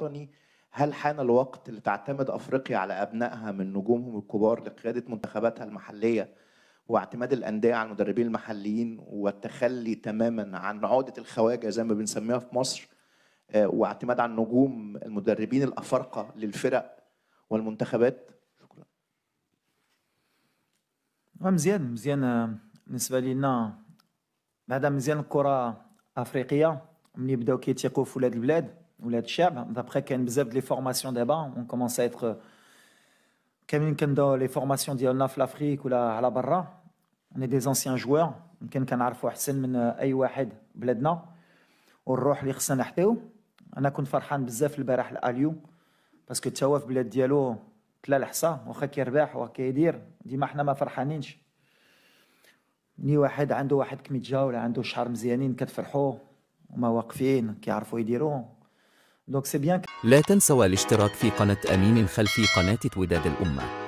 الوطني هل حان الوقت لتعتمد افريقيا على ابنائها من نجومهم الكبار لقياده منتخباتها المحليه واعتماد الانديه على المدربين المحليين والتخلي تماما عن عقده الخواجه زي ما بنسميها في مصر آه، واعتماد على النجوم المدربين الافارقه للفرق والمنتخبات شكرا آه، مزيان مزيان آه، بالنسبه لنا بعد مزيان الكره افريقيه ملي بداو كيتيقوا في ولاد البلاد ولاد الشعب دابخي كاين بزاف لي فورماسيون دابا اون كومونس اتر كاملين كنداو لي فورماسيون ديالنا في لافريك ولا على برا اون دي زانسيان جوار يمكن كنعرفو احسن من اي واحد بلادنا والروح اللي خصنا نحتويو انا كنت فرحان بزاف البارح لاليو باسكو تا هو في بلاد ديالو تلا الحصى واخا كيربح واخا كيدير ديما حنا ما فرحانينش ني واحد عنده واحد كميتجا ولا عنده شعر مزيانين كتفرحوا وما واقفين كيعرفوا يديروا لا تنسوا الاشتراك في قناة أمين خلفي قناة وداد الأمة